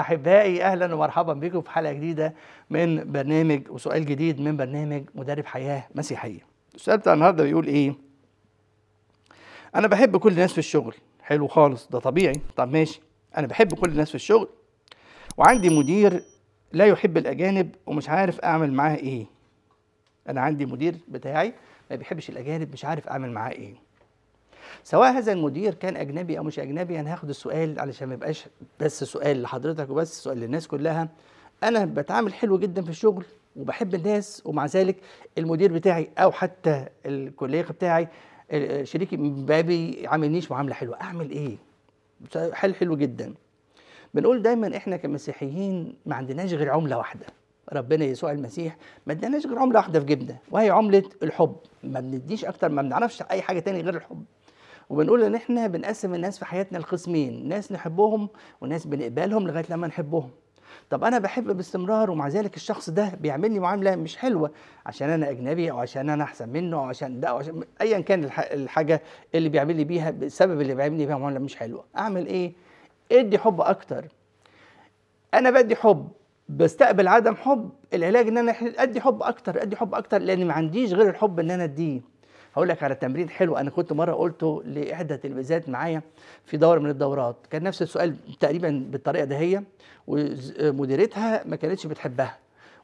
احبائي اهلا ومرحبا بكم في حلقه جديده من برنامج وسؤال جديد من برنامج مدرب حياه مسيحيه. السؤال بتاع النهارده بيقول ايه؟ انا بحب كل الناس في الشغل، حلو خالص ده طبيعي، طب ماشي، انا بحب كل الناس في الشغل وعندي مدير لا يحب الاجانب ومش عارف اعمل معاه ايه. انا عندي مدير بتاعي ما بيحبش الاجانب مش عارف اعمل معاه ايه. سواء هذا المدير كان اجنبي او مش اجنبي انا هاخد السؤال علشان ما يبقاش بس سؤال لحضرتك وبس سؤال للناس كلها انا بتعامل حلو جدا في الشغل وبحب الناس ومع ذلك المدير بتاعي او حتى الكوليغ بتاعي شريكي من بابي معامله حلوه اعمل ايه حل حلو جدا بنقول دايما احنا كمسيحيين ما عندناش غير عمله واحده ربنا يسوع المسيح ما ادناش غير عمله واحده في جبنه وهي عمله الحب ما بنديش اكتر ما بنعرفش اي حاجه تاني غير الحب وبنقول ان احنا بنقسم الناس في حياتنا لقسمين ناس نحبهم وناس بنقبلهم لغايه لما نحبهم طب انا بحب باستمرار ومع ذلك الشخص ده بيعمل لي معامله مش حلوه عشان انا اجنبي او عشان انا احسن منه او عشان ده او عشان ايا كان الحاجه اللي بيعمل لي بيها بسبب اللي بيعمل لي بيها معامله مش حلوه اعمل ايه ادي حب اكتر انا بدي حب بستقبل عدم حب العلاج ان انا ادي حب اكتر ادي حب اكتر لان ما عنديش غير الحب ان انا اديه هقول لك على تمرين حلو انا كنت مره قلته لاحدى التلفزيونات معايا في دوره من الدورات كان نفس السؤال تقريبا بالطريقه دهية ومديرتها ما كانتش بتحبها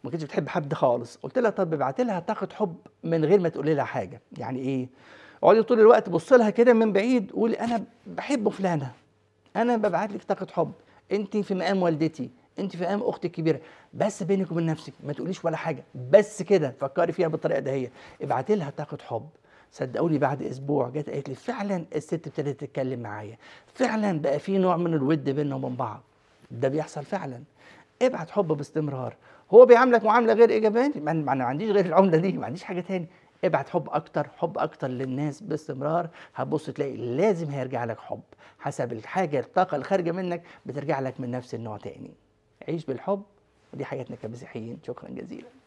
ما كانتش بتحب حد خالص قلت لها طب ابعت لها طاقه حب من غير ما تقول لها حاجه يعني ايه اقعدي طول الوقت بص لها كده من بعيد قولي انا بحب فلانه انا ببعت لك طاقه حب انت في مقام والدتي انت في مقام اختي الكبيره بس بينك وبين نفسك ما تقوليش ولا حاجه بس كده فكري فيها بالطريقه دهية ابعتي لها طاقه حب صدقوني بعد اسبوع جت قالت لي فعلا الست ابتدت تتكلم معايا فعلا بقى في نوع من الود بيننا وبين بعض ده بيحصل فعلا ابعت حب باستمرار هو بيعاملك معامله غير ايجابيه ما انا ما عنديش غير العمله دي ما عنديش حاجه تاني ابعت حب اكتر حب اكتر للناس باستمرار هتبص تلاقي لازم هيرجع لك حب حسب الحاجه الطاقه اللي خارجه منك بترجع لك من نفس النوع تاني عيش بالحب ودي حياتنا كمسيحيين شكرا جزيلا